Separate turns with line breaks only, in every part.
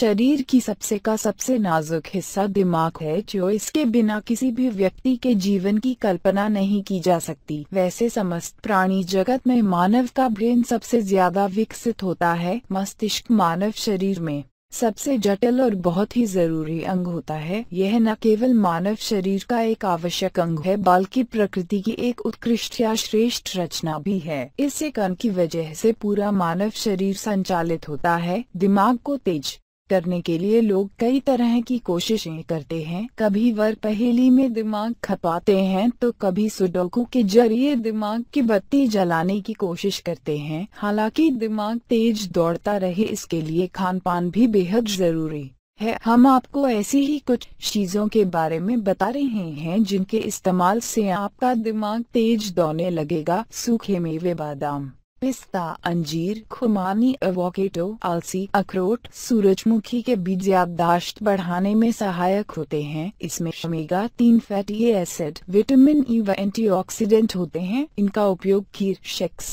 शरीर की सबसे का सबसे नाजुक हिस्सा दिमाग है जो इसके बिना किसी भी व्यक्ति के जीवन की कल्पना नहीं की जा सकती वैसे समस्त प्राणी जगत में मानव का ब्रेन सबसे ज्यादा विकसित होता है मस्तिष्क मानव शरीर में सबसे जटिल और बहुत ही जरूरी अंग होता है यह न केवल मानव शरीर का एक आवश्यक अंग है बल्कि प्रकृति की एक उत्कृष्ट या श्रेष्ठ रचना भी है इस एक अंग की वजह से पूरा मानव शरीर संचालित होता है दिमाग को तेज करने के लिए लोग कई तरह की कोशिशें करते हैं कभी वर पहेली में दिमाग खपाते हैं तो कभी सुडोकू के जरिए दिमाग की बत्ती जलाने की कोशिश करते हैं हालांकि दिमाग तेज दौड़ता रहे इसके लिए खान पान भी बेहद जरूरी है हम आपको ऐसी ही कुछ चीजों के बारे में बता रहे हैं जिनके इस्तेमाल से आपका दिमाग तेज दौड़ने लगेगा सूखे मेवे बादाम पिस्ता अंजीर खुमानी एवोकेटो आलसी अखरोट सूरजमुखी के बीज याददाश्त बढ़ाने में सहायक होते हैं इसमें शमेगा तीन फैटी एसिड विटामिन ई व एंटीऑक्सीडेंट होते हैं इनका उपयोग खीर शेक्स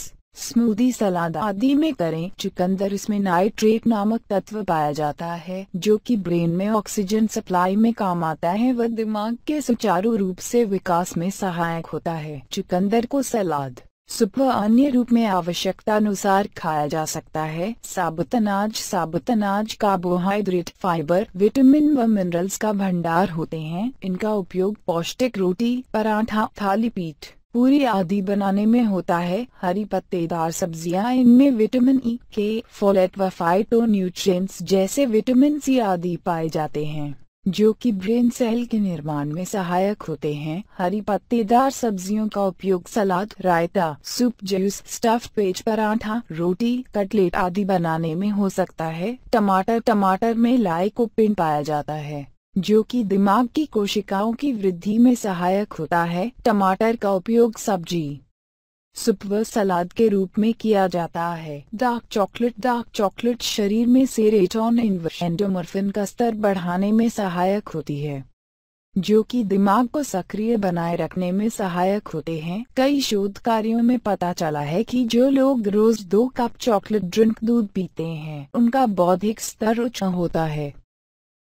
स्मूदी सलाद आदि में करें चुकंदर इसमें नाइट्रेट नामक तत्व पाया जाता है जो कि ब्रेन में ऑक्सीजन सप्लाई में काम आता है व दिमाग के सुचारू रूप से विकास में सहायक होता है चुकंदर को सलाद सुबह अन्य रूप में आवश्यकता अनुसार खाया जा सकता है साबुत अनाज साबुत अनाज कार्बोहाइड्रेट फाइबर विटामिन व मिनरल्स का भंडार होते हैं इनका उपयोग पौष्टिक रोटी पराठा थाली पीठ पूरी आदि बनाने में होता है हरी पत्तेदार सब्जियां इनमें विटामिन ई के फोलेट व फाइटो न्यूट्रिय जैसे विटामिन सी आदि पाए जाते हैं जो कि ब्रेन सेल के निर्माण में सहायक होते हैं हरी पत्तेदार सब्जियों का उपयोग सलाद रायता सूप जूस स्टफ पेज पराठा रोटी कटलेट आदि बनाने में हो सकता है टमाटर टमाटर में लाइकोपिन पाया जाता है जो कि दिमाग की कोशिकाओं की वृद्धि में सहायक होता है टमाटर का उपयोग सब्जी सुपर सलाद के रूप में किया जाता है डार्क चॉकलेट डार्क चॉकलेट शरीर में सेरेटोन एंडोमोर्फिन का स्तर बढ़ाने में सहायक होती है जो कि दिमाग को सक्रिय बनाए रखने में सहायक होते हैं कई शोध कार्यों में पता चला है कि जो लोग रोज दो कप चॉकलेट ड्रिंक दूध पीते हैं उनका बौद्धिक स्तर उच्च होता है